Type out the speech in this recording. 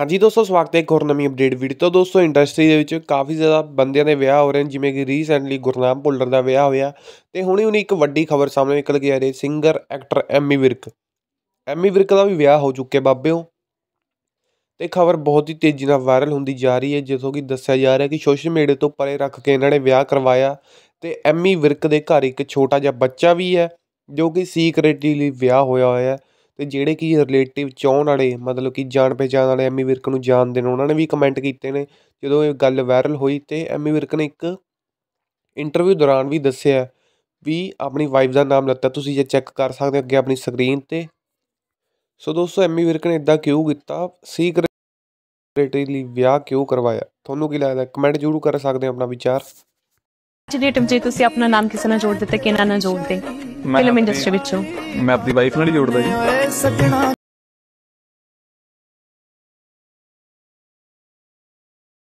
ਹਾਂਜੀ ਦੋਸਤੋ ਸਵਾਗਤ ਹੈ ਇੱਕ ਹੋਰ ਨਵੀਂ ਅਪਡੇਟ ਵੀਡੀਓ ਤੋਂ ਦੋਸਤੋ ਇੰਡਸਟਰੀ ਦੇ ਵਿੱਚ ਕਾਫੀ ਜ਼ਿਆਦਾ ਬੰਦਿਆਂ ਦੇ ਵਿਆਹ ਹੋ ਰਹੇ ਨੇ ਜਿਵੇਂ ਕਿ ਰੀਸੈਂਟਲੀ ਗੁਰਨਾਮ ਭੁੱਲਰ ਦਾ ਵਿਆਹ ਹੋਇਆ ਤੇ ਹੁਣੇ ਹੁਣੇ ਇੱਕ ਵੱਡੀ ਖਬਰ ਸਾਹਮਣੇ ਨਿਕਲ ਕੇ ਆ ਰਹੀ ਸਿੰਗਰ ਐਕਟਰ ਐਮੀ ਵਿਰਕ ਐਮੀ ਵਿਰਕ ਦਾ ਵੀ ਵਿਆਹ ਹੋ ਚੁੱਕਿਆ ਬਾਬਿਓ ਤੇ ਖਬਰ ਬਹੁਤ ਹੀ ਤੇਜ਼ੀ ਨਾਲ ਵਾਇਰਲ ਹੁੰਦੀ ਜਾ ਰਹੀ ਹੈ ਜਿੱਥੋਂ ਕਿ ਦੱਸਿਆ ਜਾ ਰਿਹਾ ਕਿ ਸੋਸ਼ਲ ਮੀਡੀਆ ਤੋਂ ਪਰੇ ਰੱਖ ਕੇ ਇਹਨਾਂ ਨੇ ਵਿਆਹ ਕਰਵਾਇਆ ਤੇ ਐਮੀ ਵਿਰਕ ਦੇ ਘਰ ਇੱਕ ਛੋਟਾ ਜਿਹਾ ਬੱਚਾ ਵੀ ਹੈ ਜੋ ਕਿ ਸੀਕ੍ਰੀਟਲੀ ਵਿਆਹ ਹੋਇਆ ਹੋਇਆ ਹੈ ਤੇ ਜਿਹੜੇ ਕਿ ਰਿਲੇਟਿਵ ਚਾਹੁਣ ਵਾਲੇ ਮਤਲਬ ਕਿ ਜਾਣ ਪਛਾਣ ਵਾਲੇ ਐਮੀ ਵਿਰਕ ਨੂੰ ਜਾਣਦੇ ਨੇ ਉਹਨਾਂ ਨੇ ਵੀ ਕਮੈਂਟ ਕੀਤੇ ਨੇ ਜਦੋਂ ਇਹ ਗੱਲ ਵਾਇਰਲ ਹੋਈ ਤੇ ਐਮੀ ਵਿਰਕ ਨੇ ਇੱਕ ਇੰਟਰਵਿਊ ਦੌਰਾਨ ਵੀ ਦੱਸਿਆ ਵੀ ਆਪਣੀ ਵਾਈਫ ਦਾ ਨਾਮ ਲੱਤਾ ਤੁਸੀਂ ਜੇ ਚੈੱਕ ਕਰ ਸਕਦੇ ਹੋ ਅੱਗੇ ਆਪਣੀ ਸਕਰੀਨ ਤੇ ਸੋ ਦੋਸਤੋ ਐਮੀ ਵਿਰਕ ਨੇ ਇਦਾਂ ਕਿਉਂ ਕੀਤਾ ਸੀਕ੍ਰੀਟਲੀ ਲਈ ਵਿਆਹ ਕਿਉਂ ਕਰਵਾਇਆ ਤੁਹਾਨੂੰ ਕੀ ਲੱਗਦਾ ਕਮੈਂਟ ਜ਼ਰੂਰ ਕਰ ਸਕਦੇ ਹੋ ਆਪਣਾ ਵਿਚਾਰ ਜਨੇਟਿਵ ਜੇ ਤੁਸੀਂ ਆਪਣਾ ਨਾਮ ਕਿਸੇ ਨਾਲ ਜੋੜ ਦਿੱਤਾ ਕਿ ਨਾਲ ਨਾ ਜੋੜਦੇ ਫਿਲਮ ਇੰਡਸਟਰੀ ਵਿੱਚੋਂ ਮੈਂ ਆਪਣੀ ਵਾਈਫ ਨਾਲ ਹੀ ਜੋੜਦਾ ਜੀ